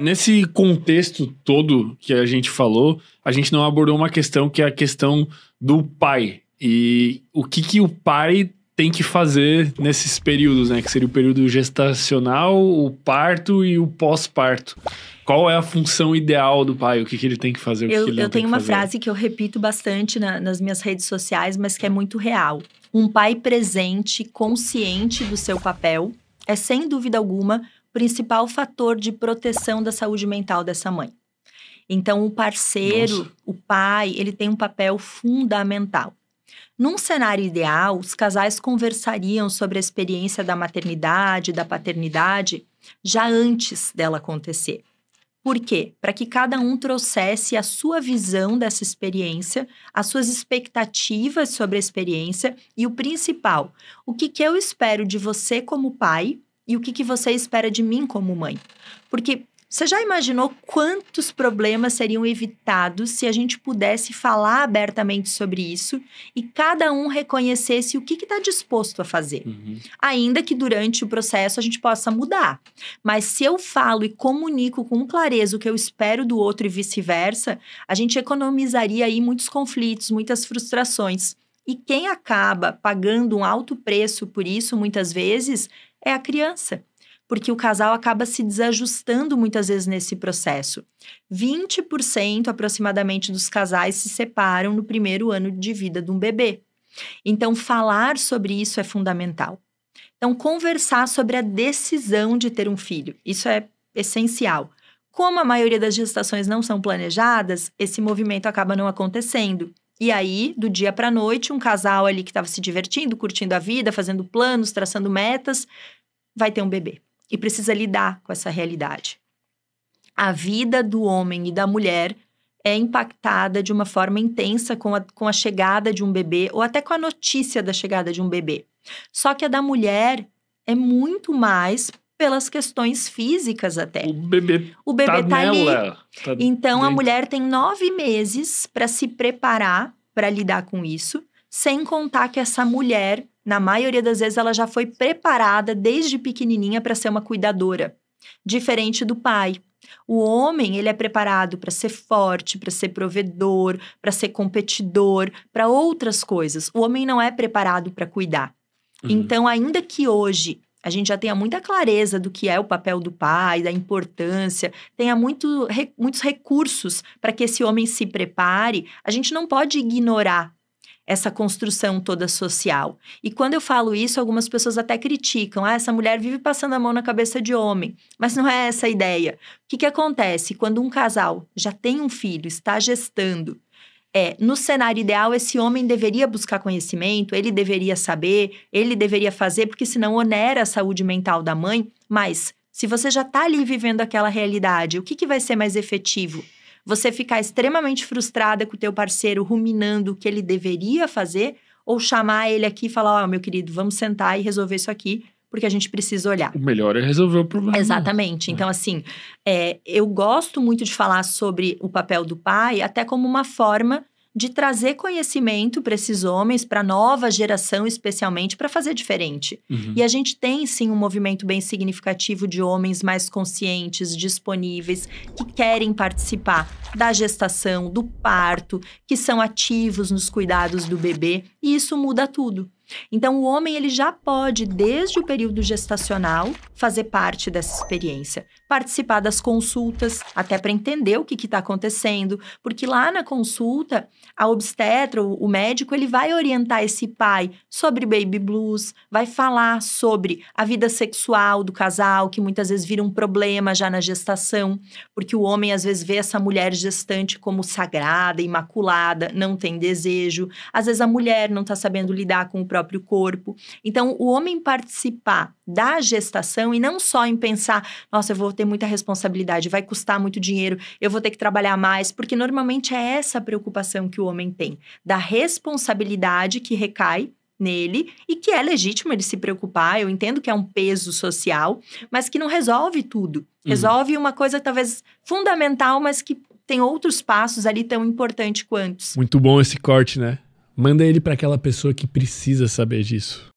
Nesse contexto todo que a gente falou, a gente não abordou uma questão que é a questão do pai. E o que, que o pai tem que fazer nesses períodos, né? Que seria o período gestacional, o parto e o pós-parto. Qual é a função ideal do pai? O que, que ele tem que fazer? eu, que eu tenho uma fazer? frase que eu repito bastante na, nas minhas redes sociais, mas que é muito real. Um pai presente, consciente do seu papel, é sem dúvida alguma principal fator de proteção da saúde mental dessa mãe. Então, o parceiro, Nossa. o pai, ele tem um papel fundamental. Num cenário ideal, os casais conversariam sobre a experiência da maternidade, da paternidade, já antes dela acontecer. Por quê? Para que cada um trouxesse a sua visão dessa experiência, as suas expectativas sobre a experiência e o principal, o que, que eu espero de você como pai e o que, que você espera de mim como mãe. Porque você já imaginou quantos problemas seriam evitados se a gente pudesse falar abertamente sobre isso e cada um reconhecesse o que está disposto a fazer? Uhum. Ainda que durante o processo a gente possa mudar. Mas se eu falo e comunico com clareza o que eu espero do outro e vice-versa, a gente economizaria aí muitos conflitos, muitas frustrações. E quem acaba pagando um alto preço por isso, muitas vezes, é a criança, porque o casal acaba se desajustando muitas vezes nesse processo. 20% aproximadamente dos casais se separam no primeiro ano de vida de um bebê. Então, falar sobre isso é fundamental. Então, conversar sobre a decisão de ter um filho, isso é essencial. Como a maioria das gestações não são planejadas, esse movimento acaba não acontecendo. E aí, do dia para noite, um casal ali que estava se divertindo, curtindo a vida, fazendo planos, traçando metas, vai ter um bebê e precisa lidar com essa realidade. A vida do homem e da mulher é impactada de uma forma intensa com a, com a chegada de um bebê ou até com a notícia da chegada de um bebê. Só que a da mulher é muito mais pelas questões físicas até. O bebê, o bebê tá, tá nela, ali. Tá então dentro. a mulher tem nove meses para se preparar para lidar com isso, sem contar que essa mulher, na maioria das vezes, ela já foi preparada desde pequenininha para ser uma cuidadora, diferente do pai. O homem, ele é preparado para ser forte, para ser provedor, para ser competidor, para outras coisas. O homem não é preparado para cuidar. Uhum. Então, ainda que hoje a gente já tenha muita clareza do que é o papel do pai, da importância, tenha muito, re, muitos recursos para que esse homem se prepare, a gente não pode ignorar essa construção toda social. E quando eu falo isso, algumas pessoas até criticam. Ah, essa mulher vive passando a mão na cabeça de homem. Mas não é essa a ideia. O que, que acontece quando um casal já tem um filho, está gestando, é, no cenário ideal, esse homem deveria buscar conhecimento, ele deveria saber, ele deveria fazer, porque senão onera a saúde mental da mãe. Mas, se você já está ali vivendo aquela realidade, o que, que vai ser mais efetivo? Você ficar extremamente frustrada com o teu parceiro, ruminando o que ele deveria fazer, ou chamar ele aqui e falar, ó, oh, meu querido, vamos sentar e resolver isso aqui, porque a gente precisa olhar. O melhor é resolver o problema. Exatamente. É. Então, assim, é, eu gosto muito de falar sobre o papel do pai, até como uma forma de trazer conhecimento para esses homens, para a nova geração especialmente, para fazer diferente. Uhum. E a gente tem sim um movimento bem significativo de homens mais conscientes, disponíveis, que querem participar da gestação, do parto, que são ativos nos cuidados do bebê, e isso muda tudo. Então, o homem ele já pode, desde o período gestacional, fazer parte dessa experiência, participar das consultas, até para entender o que está acontecendo, porque lá na consulta, a obstetra, o médico, ele vai orientar esse pai sobre baby blues, vai falar sobre a vida sexual do casal, que muitas vezes vira um problema já na gestação, porque o homem às vezes vê essa mulher gestante como sagrada, imaculada, não tem desejo, às vezes a mulher não está sabendo lidar com o próprio próprio corpo. Então, o homem participar da gestação e não só em pensar, nossa, eu vou ter muita responsabilidade, vai custar muito dinheiro, eu vou ter que trabalhar mais, porque normalmente é essa preocupação que o homem tem, da responsabilidade que recai nele e que é legítimo ele se preocupar. Eu entendo que é um peso social, mas que não resolve tudo. Uhum. Resolve uhum. uma coisa talvez fundamental, mas que tem outros passos ali tão importantes quanto. Muito bom esse corte, né? Manda ele para aquela pessoa que precisa saber disso.